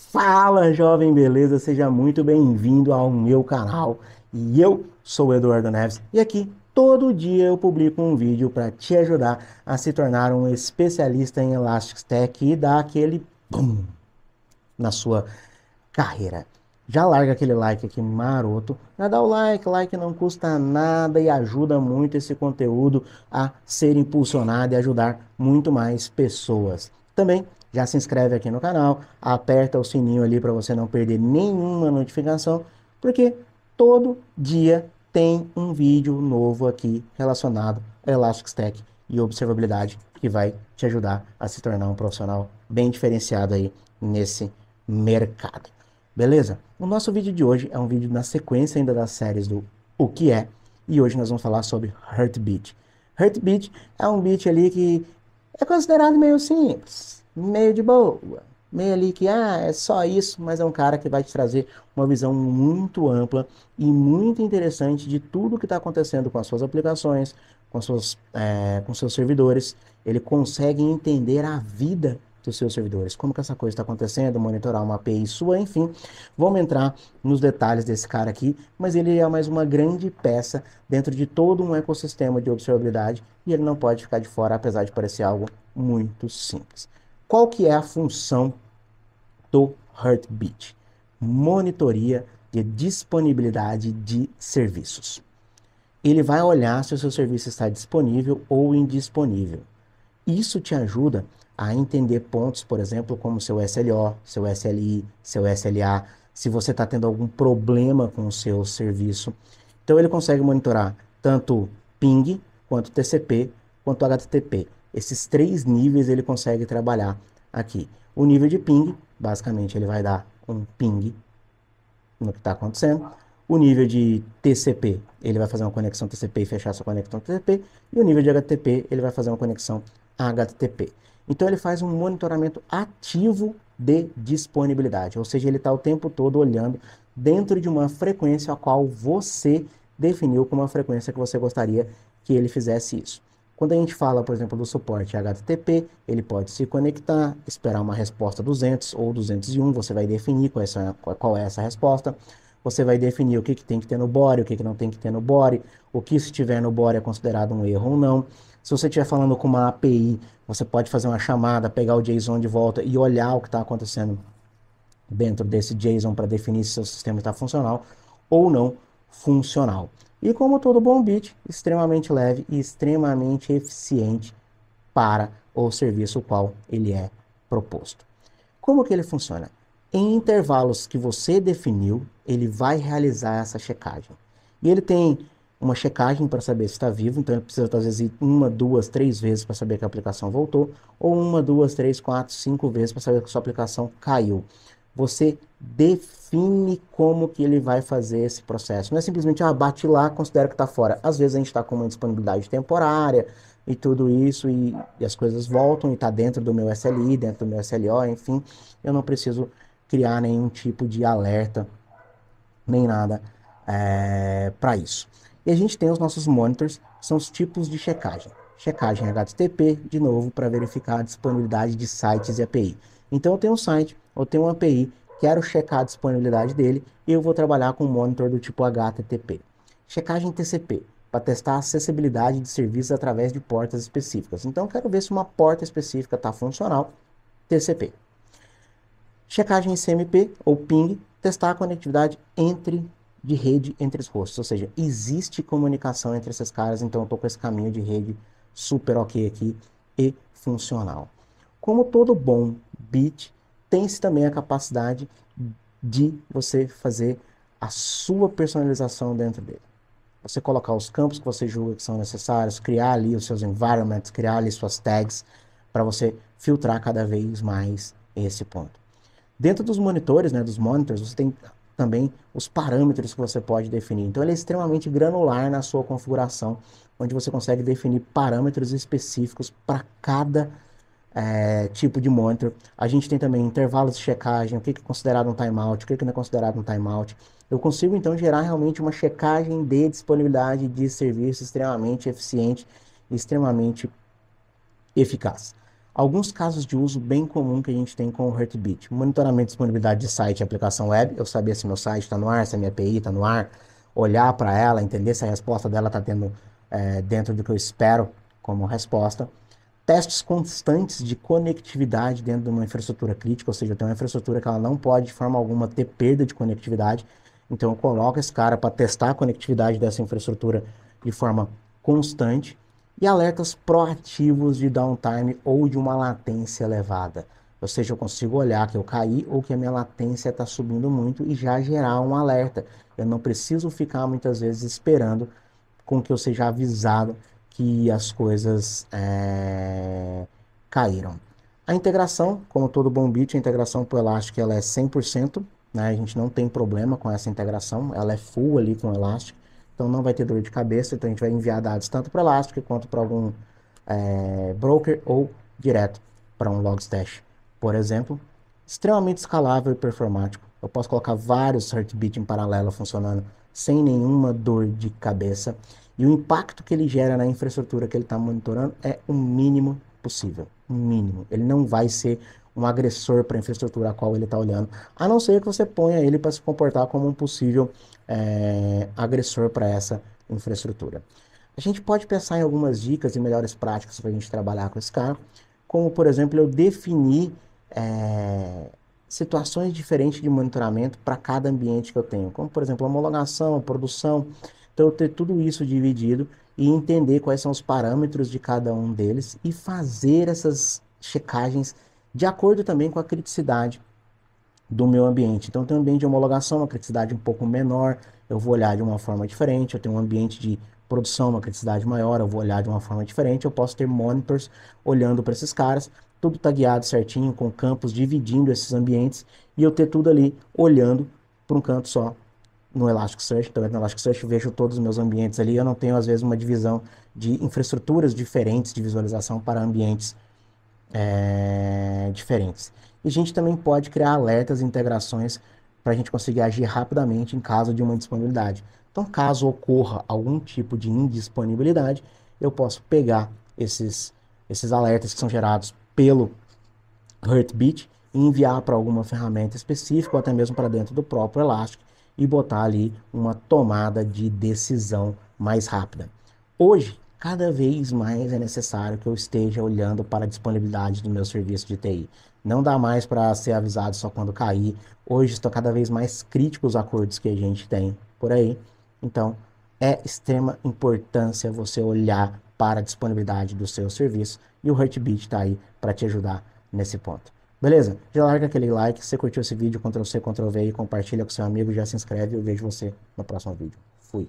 Fala, jovem beleza, seja muito bem-vindo ao meu canal. E eu sou Eduardo Neves e aqui todo dia eu publico um vídeo para te ajudar a se tornar um especialista em Elasticsearch e dar aquele bum na sua carreira. Já larga aquele like aqui maroto, já dá o like, like não custa nada e ajuda muito esse conteúdo a ser impulsionado e ajudar muito mais pessoas. Também já se inscreve aqui no canal, aperta o sininho ali para você não perder nenhuma notificação, porque todo dia tem um vídeo novo aqui relacionado a Elasticsearch e observabilidade que vai te ajudar a se tornar um profissional bem diferenciado aí nesse mercado. Beleza? O nosso vídeo de hoje é um vídeo na sequência ainda das séries do O que é, e hoje nós vamos falar sobre Heartbeat. Heartbeat é um beat ali que é considerado meio simples, meio de boa, meio ali que ah, é só isso, mas é um cara que vai te trazer uma visão muito ampla e muito interessante de tudo o que está acontecendo com as suas aplicações, com, suas, é, com seus servidores. Ele consegue entender a vida dos seus servidores. Como que essa coisa está acontecendo, monitorar uma API sua, enfim. Vamos entrar nos detalhes desse cara aqui, mas ele é mais uma grande peça dentro de todo um ecossistema de observabilidade e ele não pode ficar de fora, apesar de parecer algo muito simples. Qual que é a função do Heartbeat? Monitoria de disponibilidade de serviços. Ele vai olhar se o seu serviço está disponível ou indisponível. Isso te ajuda a entender pontos, por exemplo, como seu SLO, seu SLI, seu SLA, se você está tendo algum problema com o seu serviço. Então ele consegue monitorar tanto ping, quanto TCP, quanto HTTP. Esses três níveis ele consegue trabalhar aqui. O nível de ping, basicamente ele vai dar um ping no que está acontecendo. O nível de TCP, ele vai fazer uma conexão TCP e fechar sua conexão TCP. E o nível de HTTP, ele vai fazer uma conexão HTTP. Então ele faz um monitoramento ativo de disponibilidade, ou seja, ele está o tempo todo olhando dentro de uma frequência a qual você definiu como a frequência que você gostaria que ele fizesse isso. Quando a gente fala, por exemplo, do suporte HTTP, ele pode se conectar, esperar uma resposta 200 ou 201, você vai definir qual é essa, qual é essa resposta você vai definir o que, que tem que ter no body, o que, que não tem que ter no body, o que se tiver no body é considerado um erro ou não. Se você estiver falando com uma API, você pode fazer uma chamada, pegar o JSON de volta e olhar o que está acontecendo dentro desse JSON para definir se seu sistema está funcional ou não funcional. E como todo bom bit, extremamente leve e extremamente eficiente para o serviço qual ele é proposto. Como que ele funciona? Em intervalos que você definiu, ele vai realizar essa checagem. E ele tem uma checagem para saber se está vivo, então ele precisa às vezes ir uma, duas, três vezes para saber que a aplicação voltou, ou uma, duas, três, quatro, cinco vezes para saber que sua aplicação caiu. Você define como que ele vai fazer esse processo. Não é simplesmente, ah, bate lá, considera que está fora. Às vezes a gente está com uma disponibilidade temporária e tudo isso, e, e as coisas voltam e está dentro do meu SLI, dentro do meu SLO, enfim, eu não preciso criar nenhum tipo de alerta nem nada é, para isso. E a gente tem os nossos monitors, são os tipos de checagem. Checagem HTTP, de novo, para verificar a disponibilidade de sites e API. Então eu tenho um site, eu tenho uma API, quero checar a disponibilidade dele e eu vou trabalhar com um monitor do tipo HTTP. Checagem TCP, para testar a acessibilidade de serviços através de portas específicas. Então eu quero ver se uma porta específica está funcional, TCP. Checagem CMP ou PING testar a conectividade entre de rede entre os hosts, ou seja, existe comunicação entre esses caras, então eu estou com esse caminho de rede super ok aqui e funcional. Como todo bom bit, tem-se também a capacidade de você fazer a sua personalização dentro dele. Você colocar os campos que você julga que são necessários, criar ali os seus environments, criar ali suas tags, para você filtrar cada vez mais esse ponto. Dentro dos monitores, né, dos monitors, você tem também os parâmetros que você pode definir. Então, ele é extremamente granular na sua configuração, onde você consegue definir parâmetros específicos para cada é, tipo de monitor. A gente tem também intervalos de checagem, o que é considerado um timeout, o que não é considerado um timeout. Eu consigo, então, gerar realmente uma checagem de disponibilidade de serviço extremamente eficiente e extremamente eficaz. Alguns casos de uso bem comum que a gente tem com o Heartbeat. Monitoramento de disponibilidade de site e aplicação web. Eu saber se meu site está no ar, se a minha API está no ar. Olhar para ela, entender se a resposta dela está tendo é, dentro do que eu espero como resposta. Testes constantes de conectividade dentro de uma infraestrutura crítica, ou seja, tem uma infraestrutura que ela não pode, de forma alguma, ter perda de conectividade. Então, eu coloco esse cara para testar a conectividade dessa infraestrutura de forma constante e alertas proativos de downtime ou de uma latência elevada. Ou seja, eu consigo olhar que eu caí ou que a minha latência está subindo muito e já gerar um alerta. Eu não preciso ficar muitas vezes esperando com que eu seja avisado que as coisas é, caíram. A integração, como todo bom bit, a integração o Elastic ela é 100%, né? a gente não tem problema com essa integração, ela é full ali com o Elastic. Então não vai ter dor de cabeça, então a gente vai enviar dados tanto para Elastic quanto para algum é, broker ou direto para um Logstash, por exemplo. Extremamente escalável e performático. Eu posso colocar vários Heartbeat em paralelo funcionando sem nenhuma dor de cabeça. E o impacto que ele gera na infraestrutura que ele está monitorando é o mínimo possível. O mínimo. Ele não vai ser um agressor para a infraestrutura a qual ele está olhando, a não ser que você ponha ele para se comportar como um possível é, agressor para essa infraestrutura. A gente pode pensar em algumas dicas e melhores práticas para a gente trabalhar com esse carro, como por exemplo eu definir é, situações diferentes de monitoramento para cada ambiente que eu tenho, como por exemplo a homologação, a produção, então eu ter tudo isso dividido e entender quais são os parâmetros de cada um deles e fazer essas checagens de acordo também com a criticidade do meu ambiente. Então, tem um ambiente de homologação, uma criticidade um pouco menor, eu vou olhar de uma forma diferente. Eu tenho um ambiente de produção, uma criticidade maior, eu vou olhar de uma forma diferente. Eu posso ter monitors olhando para esses caras, tudo está guiado certinho, com campos dividindo esses ambientes, e eu ter tudo ali olhando para um canto só no Elasticsearch. Então, no Elasticsearch eu vejo todos os meus ambientes ali. Eu não tenho, às vezes, uma divisão de infraestruturas diferentes de visualização para ambientes diferentes é, diferentes. E a gente também pode criar alertas e integrações para a gente conseguir agir rapidamente em caso de uma disponibilidade. Então, caso ocorra algum tipo de indisponibilidade, eu posso pegar esses, esses alertas que são gerados pelo Heartbeat e enviar para alguma ferramenta específica ou até mesmo para dentro do próprio Elastic e botar ali uma tomada de decisão mais rápida. Hoje, cada vez mais é necessário que eu esteja olhando para a disponibilidade do meu serviço de TI. Não dá mais para ser avisado só quando cair. Hoje estou cada vez mais crítico os acordos que a gente tem por aí. Então, é extrema importância você olhar para a disponibilidade do seu serviço e o Heartbeat está aí para te ajudar nesse ponto. Beleza? Já larga aquele like, se você curtiu esse vídeo, Ctrl C, Ctrl V e compartilha com seu amigo, já se inscreve, e eu vejo você no próximo vídeo. Fui!